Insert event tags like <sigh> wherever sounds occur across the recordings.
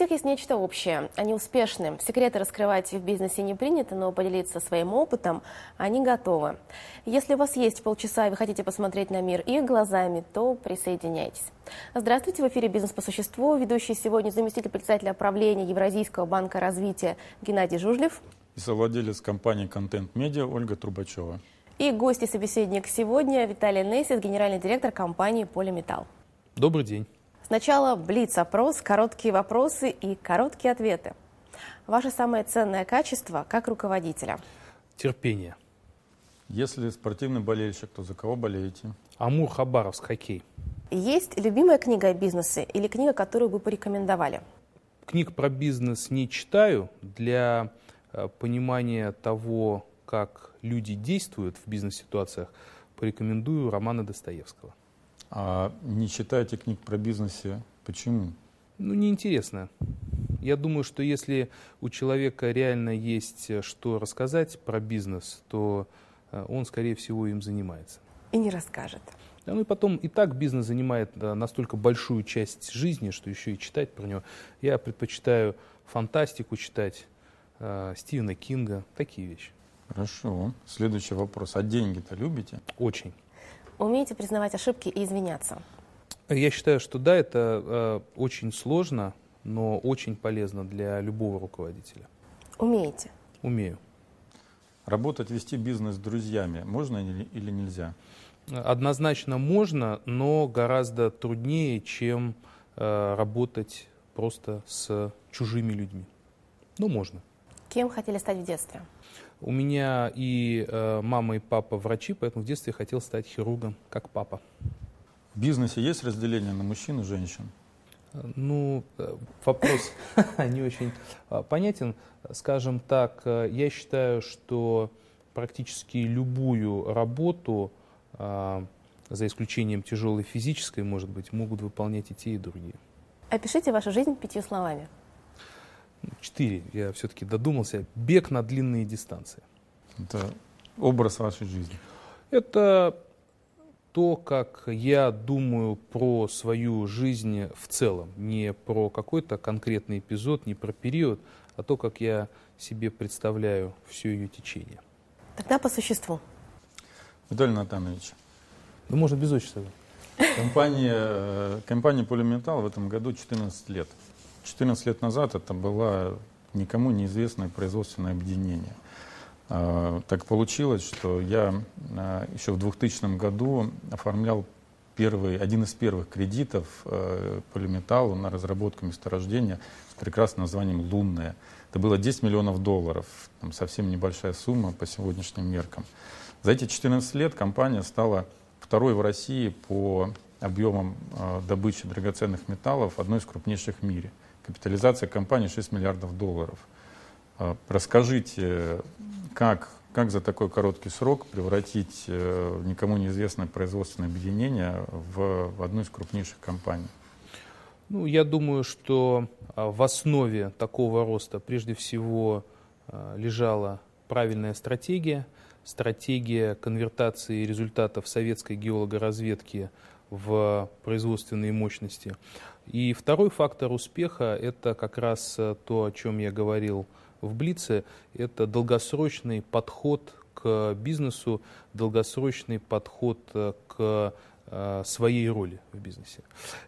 всех есть нечто общее. Они успешны. Секреты раскрывать в бизнесе не принято, но поделиться своим опытом они готовы. Если у вас есть полчаса и вы хотите посмотреть на мир их глазами, то присоединяйтесь. Здравствуйте, в эфире «Бизнес по существу». Ведущий сегодня заместитель председателя правления Евразийского банка развития Геннадий Жужлев. И совладелец компании «Контент Медиа» Ольга Трубачева. И гость и собеседник сегодня Виталий Несис, генеральный директор компании «Полиметалл». Добрый день. Сначала блиц-опрос, короткие вопросы и короткие ответы. Ваше самое ценное качество как руководителя? Терпение. Если спортивный болельщик, то за кого болеете? Амур Хабаровск, хоккей. Есть любимая книга о бизнесе или книга, которую вы порекомендовали? Книг про бизнес не читаю. Для э, понимания того, как люди действуют в бизнес-ситуациях, порекомендую романа Достоевского. А не читаете книг про бизнесе. Почему? Ну, неинтересно. Я думаю, что если у человека реально есть э, что рассказать про бизнес, то э, он, скорее всего, им занимается. И не расскажет. Да, ну и потом, и так бизнес занимает э, настолько большую часть жизни, что еще и читать про него. Я предпочитаю фантастику читать, Стивена Кинга, такие вещи. Хорошо. Следующий вопрос. А деньги-то любите? Очень. Умеете признавать ошибки и извиняться? Я считаю, что да, это э, очень сложно, но очень полезно для любого руководителя. Умеете? Умею. Работать, вести бизнес с друзьями можно или нельзя? Однозначно можно, но гораздо труднее, чем э, работать просто с чужими людьми. Ну, можно. Кем хотели стать в детстве? У меня и э, мама, и папа врачи, поэтому в детстве хотел стать хирургом, как папа. В бизнесе есть разделение на мужчин и женщин? Э, ну, э, вопрос <laughs> не очень э, понятен. Скажем так, я считаю, что практически любую работу, за исключением тяжелой физической, может быть, могут выполнять и те, и другие. Опишите вашу жизнь пятью словами. Четыре. Я все-таки додумался. Бег на длинные дистанции. Это образ вашей жизни. Это то, как я думаю про свою жизнь в целом. Не про какой-то конкретный эпизод, не про период, а то, как я себе представляю все ее течение. Тогда по существу. Виталий Натанович. Ну, можно без отчества. Компания, э, компания «Полиметалл» в этом году 14 лет. 14 лет назад это было никому неизвестное производственное объединение. А, так получилось, что я а, еще в 2000 году оформлял первый, один из первых кредитов э, полиметаллу на разработку месторождения с прекрасным названием «Лунное». Это было 10 миллионов долларов, там совсем небольшая сумма по сегодняшним меркам. За эти 14 лет компания стала второй в России по объемам э, добычи драгоценных металлов, одной из крупнейших в мире. Капитализация компании 6 миллиардов долларов. А, расскажите, как, как за такой короткий срок превратить э, никому неизвестное производственное объединение в, в одну из крупнейших компаний? Ну, я думаю, что а, в основе такого роста прежде всего а, лежала правильная стратегия, стратегия конвертации результатов советской геологоразведки в производственные мощности. И второй фактор успеха – это как раз э, то, о чем я говорил в Блице, это долгосрочный подход к бизнесу, долгосрочный подход э, к э, своей роли в бизнесе.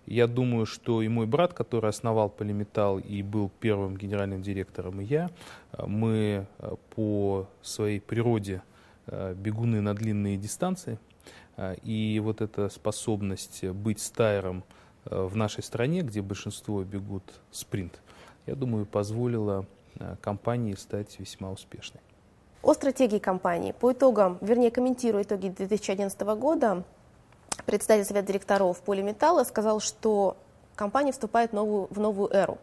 Я думаю, что и мой брат, который основал Полиметал и был первым генеральным директором, и я, мы по своей природе бегуны на длинные дистанции – а, и вот эта способность быть стайером э, в нашей стране, где большинство бегут спринт, я думаю, позволила а, компании стать весьма успешной. О стратегии компании. По итогам, вернее, комментируя итоги 2011 года, председатель Совета директоров Полиметалла сказал, что компания вступает в новую, в новую эру.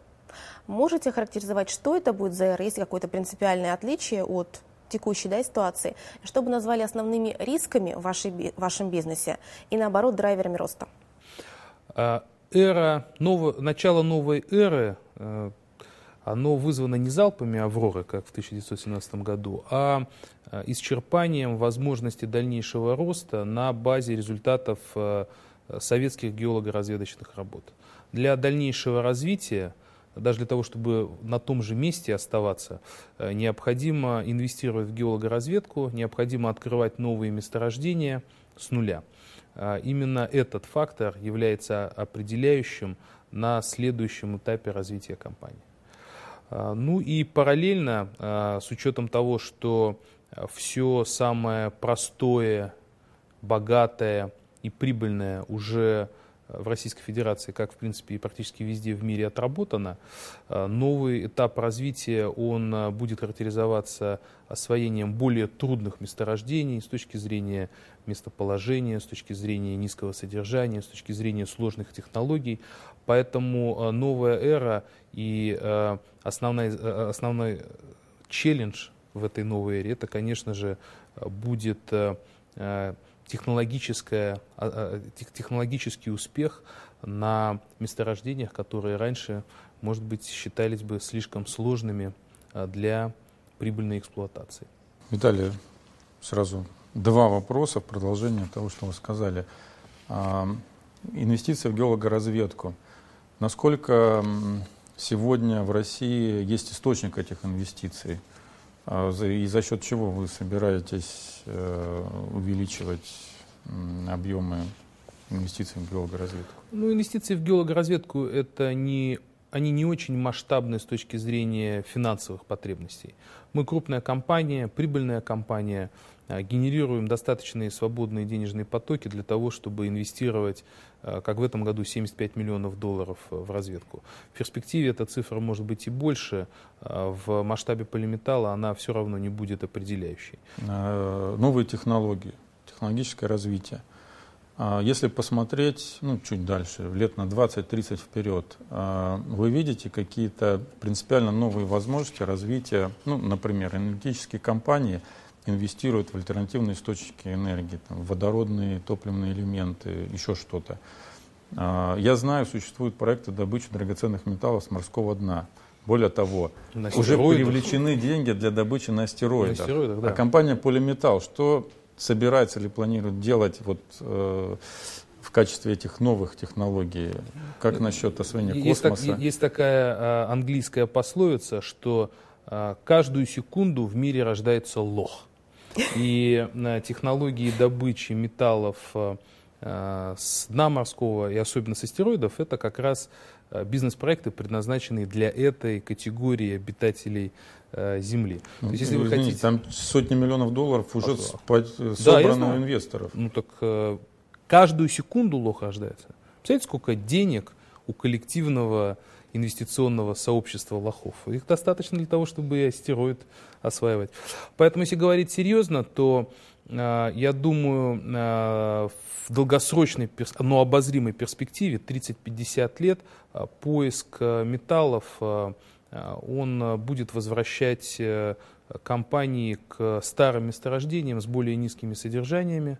Можете характеризовать, что это будет за эра? Есть какое-то принципиальное отличие от текущей да, ситуации, что бы назвали основными рисками в, вашей, вашем бизнесе и, наоборот, драйверами роста? А, эра, ново, начало новой эры, э, оно вызвано не залпами «Авроры», как в 1917 году, а э, исчерпанием возможности дальнейшего роста на базе результатов э, советских геолого-разведочных работ. Для дальнейшего развития даже для того, чтобы на том же месте оставаться, э, необходимо инвестировать в геологоразведку, необходимо открывать новые месторождения с нуля. А, именно этот фактор является определяющим на следующем этапе развития компании. А, ну и параллельно, а, с учетом того, что все самое простое, богатое и прибыльное уже в Российской Федерации, как, в принципе, и практически везде в мире отработано э, Новый этап развития, он э, будет характеризоваться освоением более трудных месторождений с точки зрения местоположения, с точки зрения низкого содержания, с точки зрения сложных технологий. Поэтому э, новая эра и основной, основной челлендж в этой новой эре, это, конечно же, будет технологическое, а, а, технологический успех на месторождениях, которые раньше, может быть, считались бы слишком сложными а, для прибыльной эксплуатации. Виталий, сразу два вопроса в продолжение того, что вы сказали. Инвестиции в геологоразведку. Насколько сегодня в России есть источник этих инвестиций? А и за счет чего вы собираетесь э, увеличивать объемы инвестиций в геологоразведку? Ну, инвестиции в геологоразведку это не они не очень масштабны с точки зрения финансовых потребностей. Мы крупная компания, прибыльная компания, э, генерируем достаточные свободные денежные потоки для того, чтобы инвестировать Э, как в этом году 75 миллионов долларов э, в разведку. В перспективе эта цифра может быть и больше, э, в масштабе полиметалла она все равно не будет определяющей. Новые технологии, технологическое развитие. А, если посмотреть, ну, чуть дальше, лет на 20-30 вперед, вы видите какие-то принципиально новые возможности развития, ну, например, энергетические компании – инвестируют в альтернативные источники энергии, там, водородные, топливные элементы, еще что-то. А, я знаю, существуют проекты добычи драгоценных металлов с морского дна. Более того, уже привлечены деньги для добычи на стероидах. На стероидах да. А компания Полиметалл, что собирается или планирует делать вот, э, в качестве этих новых технологий? Как э, насчет освоения есть космоса? Так, есть такая а, английская пословица, что а, каждую секунду в мире рождается лох. И э, технологии добычи металлов э, э, с дна морского и особенно с астероидов, это как раз бизнес-проекты, предназначенные для этой категории обитателей Земли. То есть, если ну, вы Извините, хотите... Там сотни миллионов долларов уже а собрано да, у инвесторов. Ну так каждую секунду лох рождается. Представляете, сколько денег у коллективного инвестиционного сообщества лохов? Их достаточно для того, чтобы астероид осваивать. Поэтому, если говорить серьезно, то а, я думаю, а, в долгосрочной, но ну, обозримой перспективе 30-50 лет а, поиск металлов он будет возвращать э, компании к старым месторождениям с более низкими содержаниями.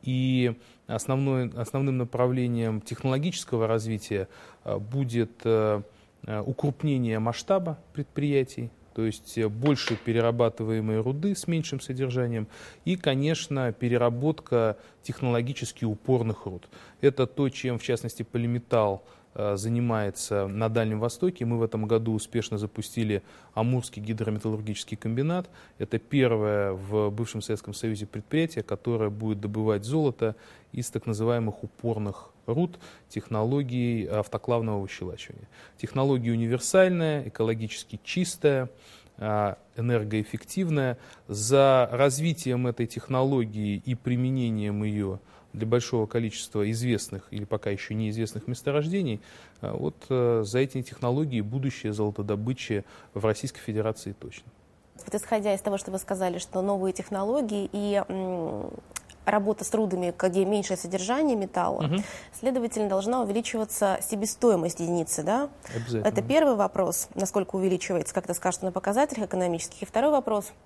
И основной, основным направлением технологического развития будет э, э, укрупнение масштаба предприятий, то есть э, больше перерабатываемые руды с меньшим содержанием и, конечно, переработка технологически упорных руд. Это то, чем, в частности, полиметалл Э, занимается на Дальнем Востоке. Мы в этом году успешно запустили Амурский гидрометаллургический комбинат. Это первое в бывшем Советском Союзе предприятие, которое будет добывать золото из так называемых упорных руд технологии автоклавного выщелачивания. Технология универсальная, экологически чистая, а, энергоэффективная. За развитием этой технологии и применением ее – для большого количества известных или пока еще неизвестных месторождений, а, вот э, за эти технологии будущее золотодобычи в Российской Федерации точно. Вот исходя из того, что вы сказали, что новые технологии и работа с рудами, где меньшее содержание металла, угу. следовательно, должна увеличиваться себестоимость единицы, да? Обязательно. Это первый вопрос, насколько увеличивается, как это скажется на показателях экономических. И второй вопрос –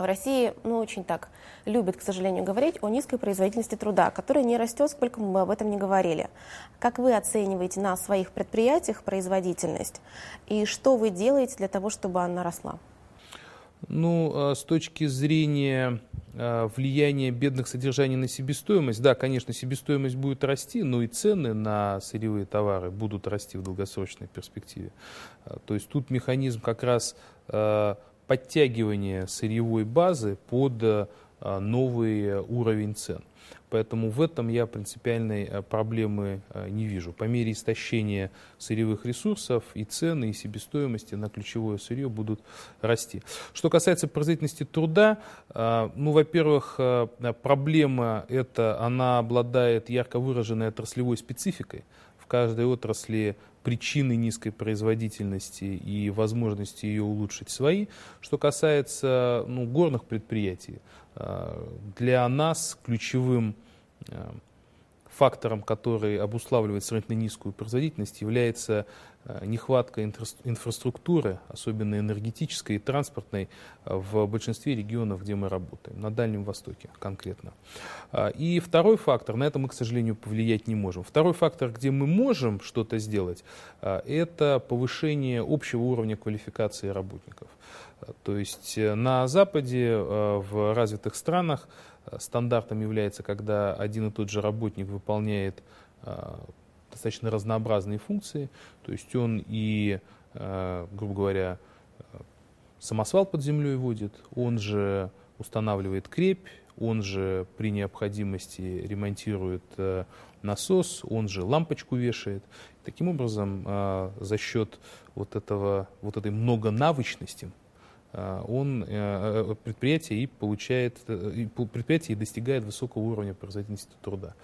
в России, ну, очень так любят, к сожалению, говорить о низкой производительности труда, которая не растет, сколько мы об этом не говорили. Как вы оцениваете на своих предприятиях производительность и что вы делаете для того, чтобы она росла? Ну, а, с точки зрения а, влияния бедных содержаний на себестоимость, да, конечно, себестоимость будет расти, но и цены на сырьевые товары будут расти в долгосрочной перспективе. А, то есть тут механизм как раз подтягивание сырьевой базы под э, новый э, уровень цен. Поэтому в этом я принципиальной э, проблемы не вижу. По мере истощения сырьевых ресурсов и цены, и себестоимости на ключевое сырье будут расти. Что касается производительности труда, ну, во-первых, проблема эта, она обладает ярко выраженной отраслевой спецификой. В каждой отрасли причины низкой производительности и возможности ее улучшить свои. Что касается ну, горных предприятий, а, для нас ключевым а, фактором, который обуславливает сравнительно низкую производительность, является Э, нехватка инфраструктуры, особенно энергетической и транспортной, э, в большинстве регионов, где мы работаем, на Дальнем Востоке конкретно. Э, и второй фактор, на это мы, к сожалению, повлиять не можем. Второй фактор, где мы можем что-то сделать, это повышение общего уровня квалификации работников. То есть на Западе, в развитых странах стандартом является, когда один и тот же работник выполняет достаточно разнообразные функции. То есть он и, э, грубо говоря, э, самосвал под землей водит, он же устанавливает крепь, он же при необходимости ремонтирует э, насос, он же лампочку вешает. Таким образом, за счет вот, этого, вот этой многонавычности он, предприятие и получает, предприятие и достигает высокого уровня производительности труда.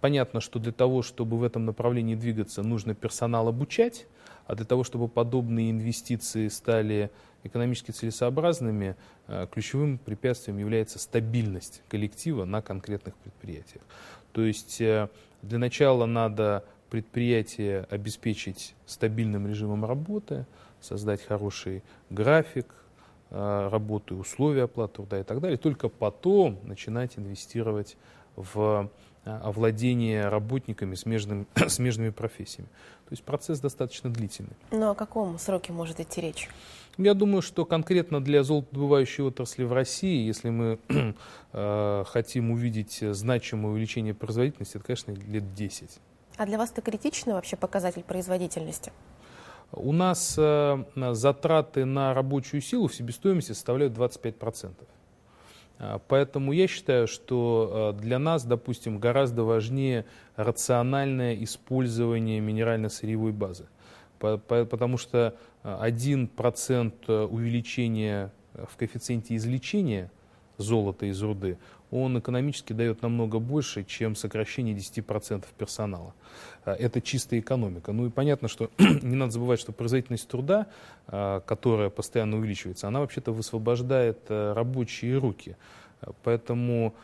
Понятно, что для того, чтобы в этом направлении двигаться, нужно персонал обучать, а для того, чтобы подобные инвестиции стали экономически целесообразными, э, ключевым препятствием является стабильность коллектива на конкретных предприятиях. То есть э, для начала надо предприятие обеспечить стабильным режимом работы, создать хороший график э, работы, условия оплаты труда и так далее, только потом начинать инвестировать в владение работниками смежными, <coughs> смежными профессиями. То есть процесс достаточно длительный. Но ну, о каком сроке может идти речь? Я думаю, что конкретно для золотодобывающей отрасли в России, если мы <coughs> э, хотим увидеть значимое увеличение производительности, это, конечно, лет 10. А для вас это критичный вообще показатель производительности? У нас э, затраты на рабочую силу в себестоимости составляют 25%. А, поэтому я считаю, что а, для нас, допустим, гораздо важнее рациональное использование минерально-сырьевой базы. Потому что 1% а, увеличения в коэффициенте излечения золота из руды, он экономически дает намного больше, чем сокращение 10% персонала. Э, это чистая экономика. Ну и понятно, что <clears throat> не надо забывать, что производительность труда, э, которая постоянно увеличивается, она вообще-то высвобождает э, рабочие руки. Поэтому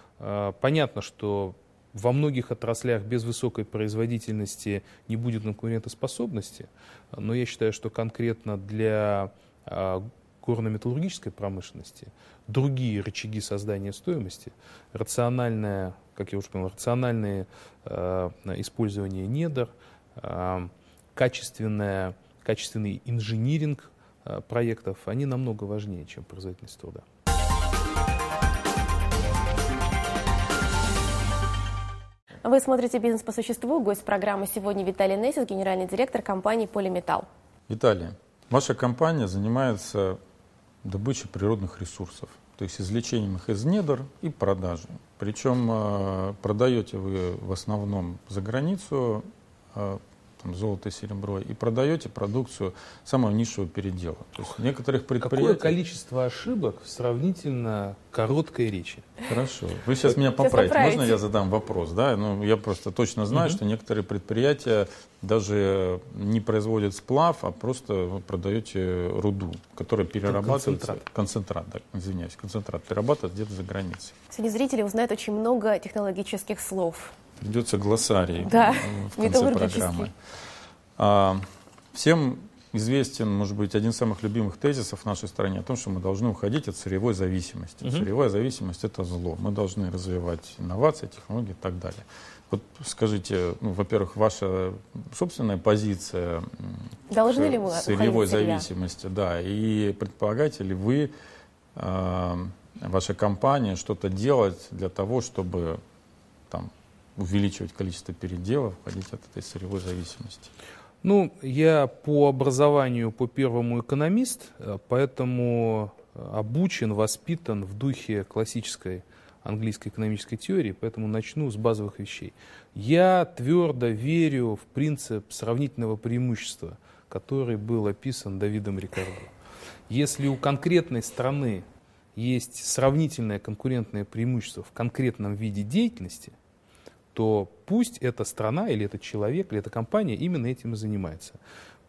понятно, что во многих отраслях без высокой производительности не будет конкурентоспособности, но я считаю, что конкретно для горно-металлургической промышленности, другие рычаги создания стоимости, рациональное, как я уже сказал, рациональное э, использование недр, э, качественное, качественный инжиниринг э, проектов, они намного важнее, чем производительность труда. Вы смотрите «Бизнес по существу». Гость программы сегодня Виталий Несис, генеральный директор компании «Полиметалл». Виталий, ваша компания занимается добычи природных ресурсов, то есть извлечением их из недр и продажей. Причем э, продаете вы в основном за границу э, там, золото и серебро, и продаете продукцию самого низшего передела. То есть некоторых предприятий... Какое количество ошибок в сравнительно короткой речи? Хорошо. Вы сейчас меня поправите. Можно я задам вопрос? Да? Ну, я просто точно знаю, угу. что некоторые предприятия даже не производят сплав, а просто продаете руду, которая перерабатывается... Концентрат. Концентрат, да, извиняюсь. Концентрат перерабатывается где-то за границей. Сегодня зрители узнают очень много технологических слов придется глоссарий да, э, <laughs> в конце программы. А, всем известен, может быть, один из самых любимых тезисов в нашей стране о том, что мы должны уходить от сырьевой зависимости. Угу. Сырьевая зависимость – это зло. Мы должны развивать инновации, технологии и так далее. Вот скажите, ну, во-первых, ваша собственная позиция должны ли мы сырьевой зависимости, да, и предполагаете ли вы, э, ваша компания, что-то делать для того, чтобы там, увеличивать количество переделов, входить от этой сырьевой зависимости? Ну, я по образованию, по первому экономист, э, поэтому э, обучен, воспитан в духе классической английской экономической теории, поэтому начну с базовых вещей. Я твердо верю в принцип сравнительного преимущества, который был описан Давидом Рикардо. Если у конкретной страны есть сравнительное конкурентное преимущество в конкретном виде деятельности – то пусть эта страна или этот человек или эта компания именно этим и занимается.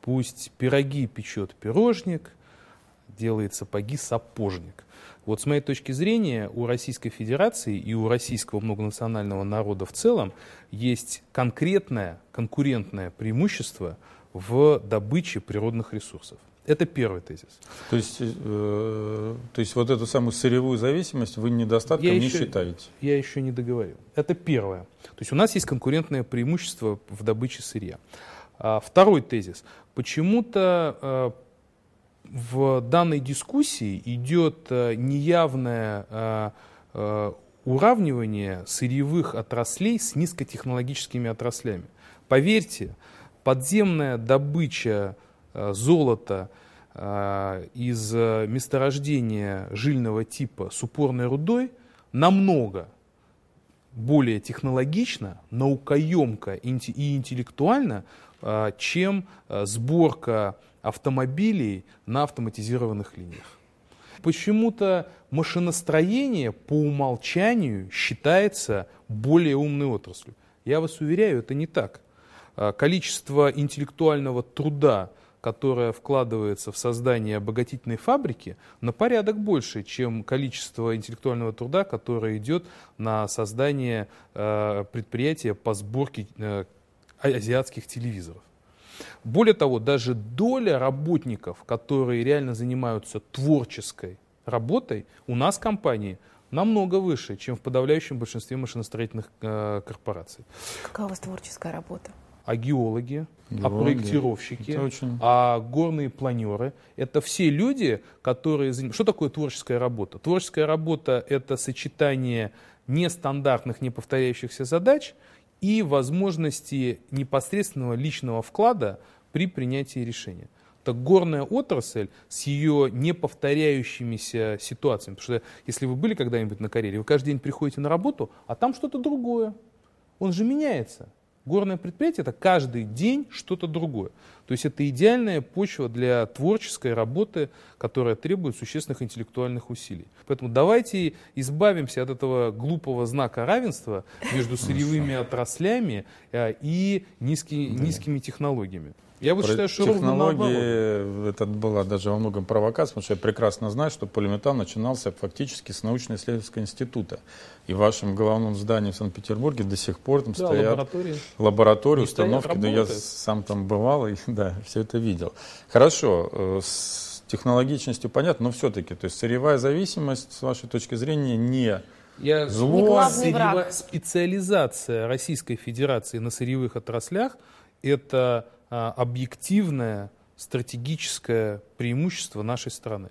Пусть пироги печет пирожник, делает сапоги сапожник. Вот с моей точки зрения у Российской Федерации и у российского многонационального народа в целом есть конкретное конкурентное преимущество в добыче природных ресурсов. Это первый тезис. То есть, э, то есть вот эту самую сырьевую зависимость вы недостатком я не еще, считаете? Я еще не договорил. Это первое. То есть у нас есть конкурентное преимущество в добыче сырья. А, второй тезис. Почему-то э, в данной дискуссии идет э, неявное э, э, уравнивание сырьевых отраслей с низкотехнологическими отраслями. Поверьте, подземная добыча Э, золота э, из месторождения жильного типа с упорной рудой намного более технологично, наукоемко и интеллектуально, э, чем сборка автомобилей на автоматизированных линиях. Почему-то машиностроение по умолчанию считается более умной отраслью. Я вас уверяю, это не так. Количество интеллектуального труда которое вкладывается в создание обогатительной фабрики, на порядок больше, чем количество интеллектуального труда, которое идет на создание э, предприятия по сборке э, а, азиатских телевизоров. Более того, даже доля работников, которые реально занимаются творческой работой, у нас в компании намного выше, чем в подавляющем большинстве машиностроительных э, корпораций. Какая у вас творческая работа? а геологи, а геологи. а проектировщики, очень... а горные планеры. Это все люди, которые... Что такое творческая работа? Творческая работа — это сочетание нестандартных, не повторяющихся задач и возможности непосредственного личного вклада при принятии решения. Так горная отрасль с ее неповторяющимися ситуациями. Потому что если вы были когда-нибудь на карьере, вы каждый день приходите на работу, а там что-то другое. Он же меняется. Горное предприятие это каждый день что-то другое. То есть это идеальная почва для творческой работы, которая требует существенных интеллектуальных усилий. Поэтому давайте избавимся от этого глупого знака равенства между ну сырьевыми отраслями э, и низкими, низкими технологиями. Я вот считаю, что технологии это была даже во многом провокация, потому что я прекрасно знаю, что полиметалл начинался фактически с научно-исследовательского института. И в вашем главном здании в Санкт-Петербурге до сих пор там да, стоят лаборатории, лаборатории установки. Стоят, да, я сам там бывал и <laughs> да, все это видел. Хорошо, э, с технологичностью понятно, но все-таки, то есть сырьевая зависимость, с вашей точки зрения, не я зло. Сырьева... Специализация Российской Федерации на сырьевых отраслях – это а, объективное стратегическое преимущество нашей страны.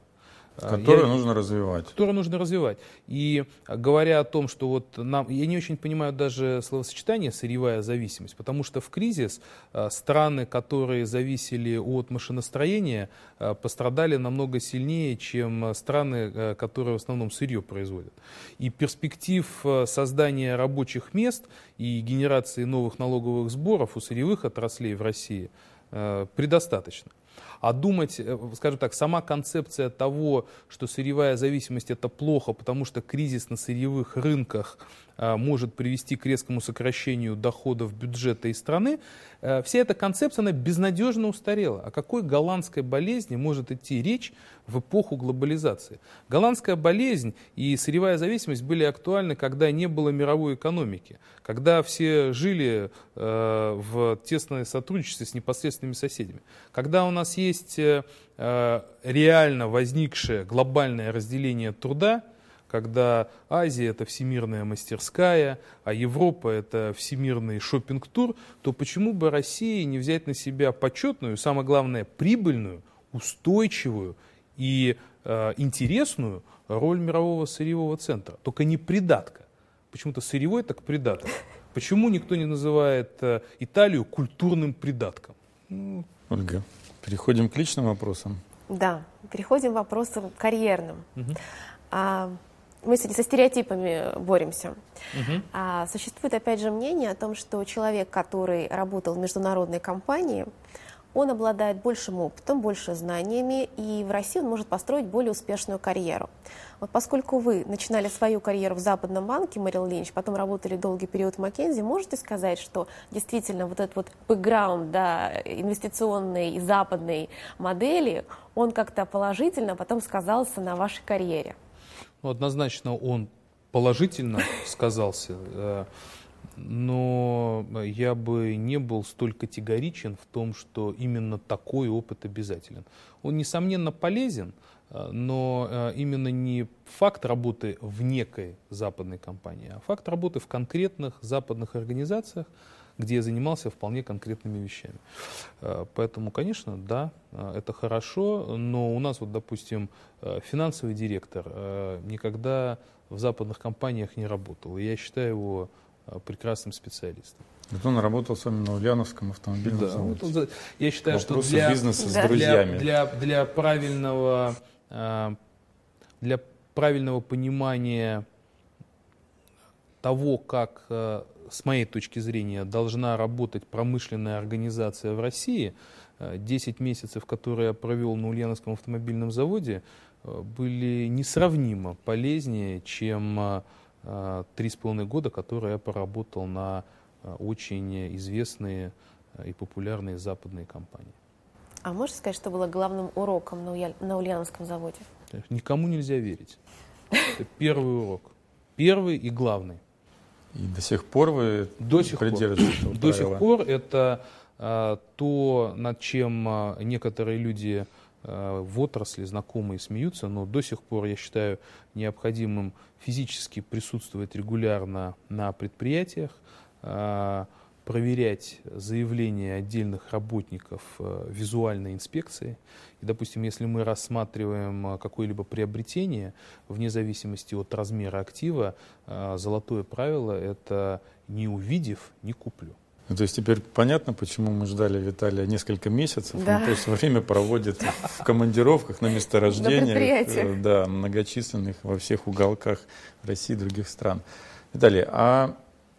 Которую я, нужно развивать. Которую нужно развивать. И говоря о том, что вот нам... Я не очень понимаю даже словосочетание «сырьевая зависимость», потому что в кризис э, страны, которые зависели от машиностроения, э, пострадали намного сильнее, чем страны, э, которые в основном сырье производят. И перспектив создания рабочих мест и генерации новых налоговых сборов у сырьевых отраслей в России предостаточно. А думать, э, скажем так, сама концепция того, что сырьевая зависимость это плохо, потому что кризис на сырьевых рынках Э, может привести к резкому сокращению доходов бюджета и страны, э, вся эта концепция она безнадежно устарела. О какой голландской болезни может идти речь в эпоху глобализации? Голландская болезнь и сырьевая зависимость были актуальны, когда не было мировой экономики, когда все жили э, в тесное сотрудничество с непосредственными соседями, когда у нас есть реально возникшее глобальное разделение труда, когда Азия это всемирная мастерская, а Европа это всемирный шопинг тур то почему бы России не взять на себя почетную, самое главное, прибыльную, устойчивую и э, интересную роль мирового сырьевого центра, только не придатка. Почему-то сырьевой так придаток. Почему никто не называет э, Италию культурным придатком? Ну, Ольга, переходим к личным вопросам. Да, переходим к вопросам карьерным. Угу. А, мы со стереотипами э, боремся. Угу. А, существует, опять же, мнение о том, что человек, который работал в международной компании, он обладает большим опытом, больше знаниями, и в России он может построить более успешную карьеру. Вот поскольку вы начинали свою карьеру в Западном банке, Мэрил Линч, потом работали долгий период в Маккензи, можете сказать, что действительно вот этот вот бэкграунд да, инвестиционной и западной модели, он как-то положительно потом сказался на вашей карьере? Ну, однозначно он положительно сказался, э, но я бы не был столь категоричен в том, что именно такой опыт обязателен. Он, несомненно, полезен, э, но э, именно не факт работы в некой западной компании, а факт работы в конкретных западных организациях, где я занимался вполне конкретными вещами. Э, поэтому, конечно, да, э, это хорошо, но у нас, вот, допустим, э, финансовый директор никогда в западных компаниях не работал, и я считаю его прекрасным специалистом. Вот он работал с вами на Ульяновском автомобильном да, заводе. я считаю, что для, бизнеса с друзьями. Для, для, для правильного для правильного понимания того, как с моей точки зрения, должна работать промышленная организация в России. 10 э, месяцев, которые я провел на Ульяновском автомобильном заводе, э, были несравнимо полезнее, чем э, три с половиной года, которые я поработал на очень известные и популярные западные компании. А можешь сказать, что было главным уроком на, Улья... на Ульяновском заводе? Никому нельзя верить. Это первый урок. Первый и главный. И до сих пор вы до сих придерживаетесь пор. этого До сих пор это а, то, над чем а, некоторые люди а, в отрасли знакомые смеются, но до сих пор я считаю необходимым физически присутствовать регулярно на предприятиях, а, проверять заявления отдельных работников э, визуальной инспекции. И, допустим, если мы рассматриваем э, какое-либо приобретение, вне зависимости от размера актива, э, золотое правило – это «не увидев, не куплю». Ну, то есть теперь понятно, почему мы ждали Виталия несколько месяцев. Да. Он просто время проводит в командировках, на месторождениях, на да, многочисленных во всех уголках России и других стран. Виталий, а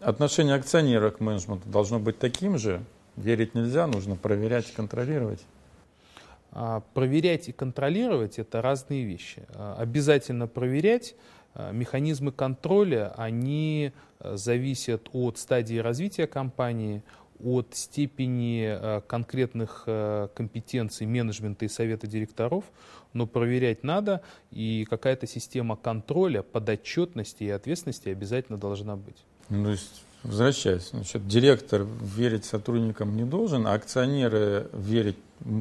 Отношение акционера к менеджменту должно быть таким же. Верить нельзя, нужно проверять и контролировать. А проверять и контролировать – это разные вещи. А обязательно проверять. А, механизмы контроля, они зависят от стадии развития компании, от степени конкретных компетенций менеджмента и совета директоров, но проверять надо, и какая-то система контроля, подотчетности и ответственности обязательно должна быть. Ну, то есть, возвращаясь, значит, ну, директор верить сотрудникам не должен, а акционеры верить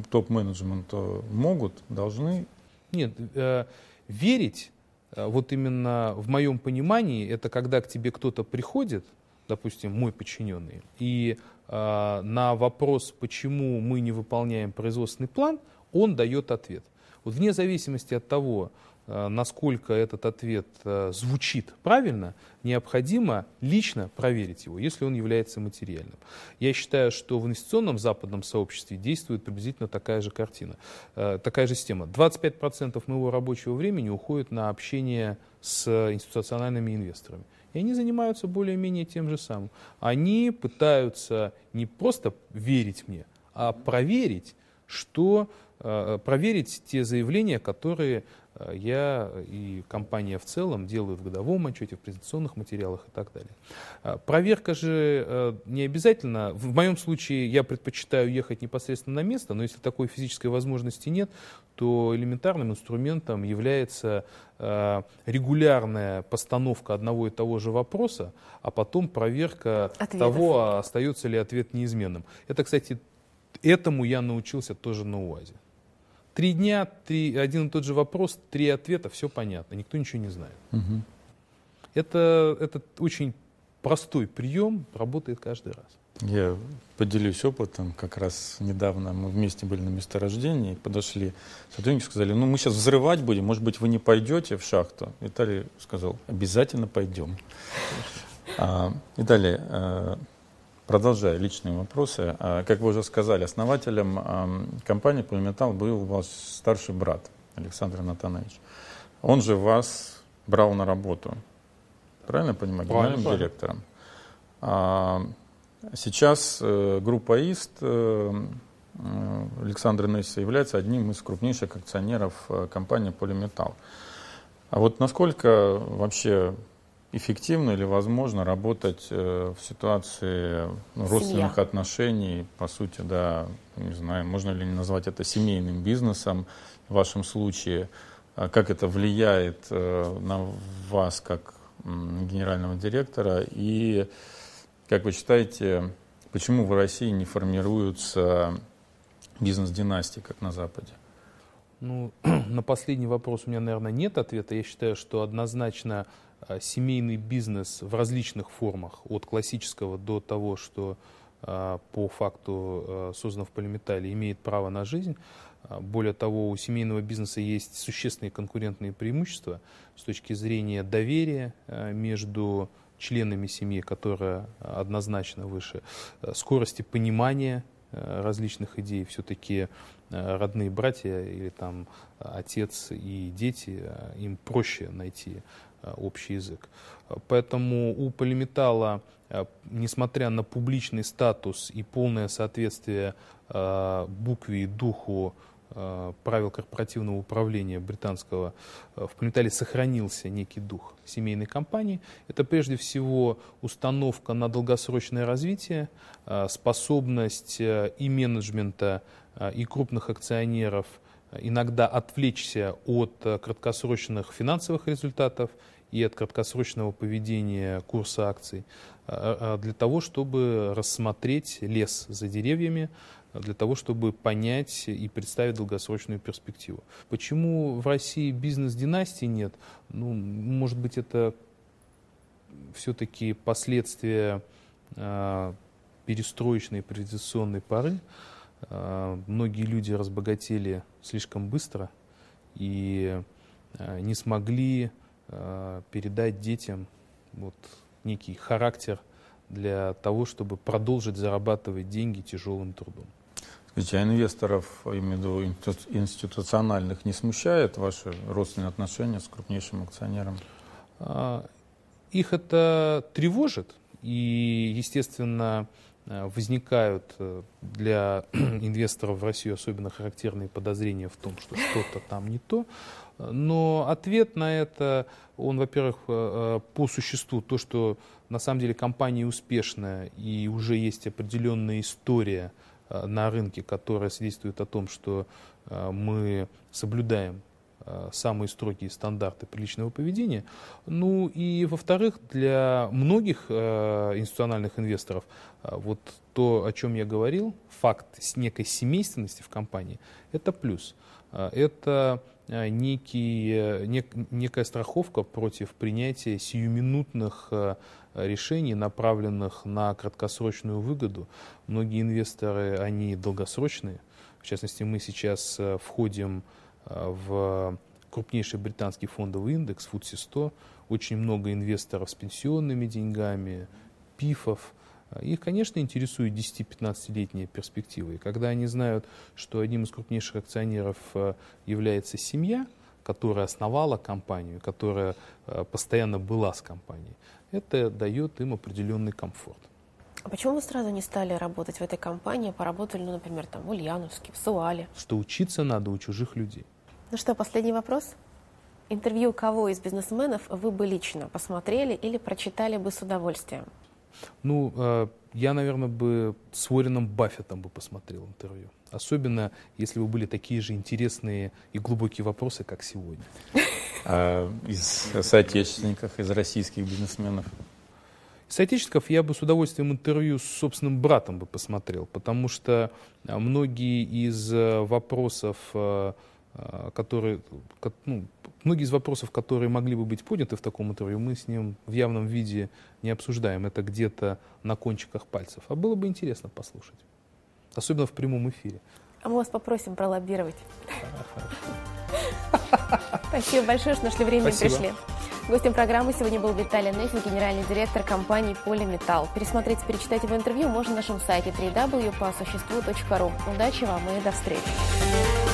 топ-менеджменту могут, должны? Нет, э, верить, э, вот именно в моем понимании, это когда к тебе кто-то приходит, допустим, мой подчиненный, и э, на вопрос, почему мы не выполняем производственный план, он дает ответ. Вот вне зависимости от того, Э, насколько этот ответ э, звучит правильно, необходимо лично проверить его, если он является материальным. Я считаю, что в инвестиционном западном сообществе действует приблизительно такая же картина, э, такая же система. 25% моего рабочего времени уходит на общение с институциональными инвесторами. И они занимаются более-менее тем же самым. Они пытаются не просто верить мне, а проверить, что проверить те заявления, которые Э, я и компания в целом делаю в годовом отчете, в презентационных материалах и так далее. Э, проверка же э, не обязательно. В моем случае я предпочитаю ехать непосредственно на место, но если такой физической возможности нет, то элементарным инструментом является регулярная постановка одного и того же вопроса, а потом проверка Ответов. того, остается ли ответ неизменным. Это, кстати, этому я научился тоже на УАЗе. Три дня, три, один и тот же вопрос, три ответа, все понятно, никто ничего не знает. Угу. Это, это очень простой прием, работает каждый раз. Я поделюсь опытом. Как раз недавно мы вместе были на месторождении, подошли сотрудники, сказали, ну мы сейчас взрывать будем, может быть, вы не пойдете в шахту? Виталий сказал, обязательно пойдем. А, Виталий, Продолжая личные вопросы, э, как вы уже сказали, основателем эм, компании «Полиметалл» был ваш старший брат Александр Натанович. Он же вас брал на работу, правильно я понимаю, генеральным правильно. директором. А, сейчас э, группа ИСТ э, Александра Несса является одним из крупнейших акционеров компании «Полиметалл». А вот насколько вообще эффективно или возможно работать э, в ситуации ну, родственных Семья. отношений, по сути, да, не знаю, можно ли назвать это семейным бизнесом в вашем случае, а как это влияет э, на вас как генерального директора и как вы считаете, почему в России не формируются бизнес-династии, как на Западе? Ну, <clears throat> на последний вопрос у меня, наверное, нет ответа. Я считаю, что однозначно Э, семейный бизнес в различных формах, от классического до того, что э, по факту э, создан в полиметалле имеет право на жизнь. Более того, у семейного бизнеса есть существенные конкурентные преимущества с точки зрения доверия между членами семьи, которая однозначно выше, скорости понимания различных идей. Все-таки родные братья или там отец и дети, им проще найти Э, общий язык. Поэтому у полиметалла, э, несмотря на публичный статус и полное соответствие э, букве и духу правил корпоративного управления британского, в Полиметале сохранился некий дух семейной компании. Это прежде всего установка на долгосрочное развитие, способность и менеджмента, и крупных акционеров иногда отвлечься от краткосрочных финансовых результатов – и от краткосрочного поведения курса акций, а, а, а для того, чтобы рассмотреть лес за деревьями, для того, чтобы понять и представить долгосрочную перспективу. Почему в России бизнес-династии нет? Ну, может быть, это все-таки последствия перестроечной приватизационной поры. многие люди разбогатели слишком быстро и не смогли Э, передать детям вот некий характер для того, чтобы продолжить зарабатывать деньги тяжелым трудом. Скажите, а инвесторов, имею в виду институциональных, не смущает ваши родственные отношения с крупнейшим акционером? А, их это тревожит, и, естественно, Э, возникают э, для <clears throat> инвесторов в Россию особенно характерные подозрения в том, что что-то там не то. Но ответ на это, он, во-первых, э, по существу, то, что на самом деле компания успешная и уже есть определенная история на рынке, которая свидетельствует о том, что мы соблюдаем Э, самые строгие стандарты приличного поведения. Ну и, во-вторых, для многих э, институциональных инвесторов э, вот то, о чем я говорил, факт с некой семейственности в компании, это плюс. Это некий, нек, некая страховка против принятия сиюминутных решений, направленных на краткосрочную выгоду. Многие инвесторы, они долгосрочные. В частности, мы сейчас входим в в крупнейший британский фондовый индекс FTSE 100, очень много инвесторов с пенсионными деньгами, пифов. Их, конечно, интересует 10-15-летние перспективы. И когда они знают, что одним из крупнейших акционеров э, является семья, которая основала компанию, которая э, постоянно была с компанией, это дает им определенный комфорт. А почему вы сразу не стали работать в этой компании, а поработали, ну, например, там, в Ульяновске, в Суале? Что учиться надо у чужих людей. Ну что, последний вопрос? Интервью кого из бизнесменов вы бы лично посмотрели или прочитали бы с удовольствием? Ну, э, я, наверное, бы с Уорреном Баффетом бы посмотрел интервью. Особенно, если бы были такие же интересные и глубокие вопросы, как сегодня. <laughs> А из соотечественников, из российских бизнесменов? Из соотечественников я бы с удовольствием интервью с собственным братом бы посмотрел, потому что многие из э, вопросов э, а, которые, ну, многие из вопросов, которые могли бы быть подняты в таком интервью, мы с ним в явном виде не обсуждаем. Это где-то на кончиках пальцев. А было бы интересно послушать. Особенно в прямом эфире. А мы вас попросим пролоббировать. <laughs> Спасибо большое, что нашли время и пришли. Гостем программы сегодня был Виталий Нефин, генеральный директор компании «Полиметалл». Пересмотреть и перечитать его интервью можно на нашем сайте www.посуществу.ру. Удачи вам и до встречи!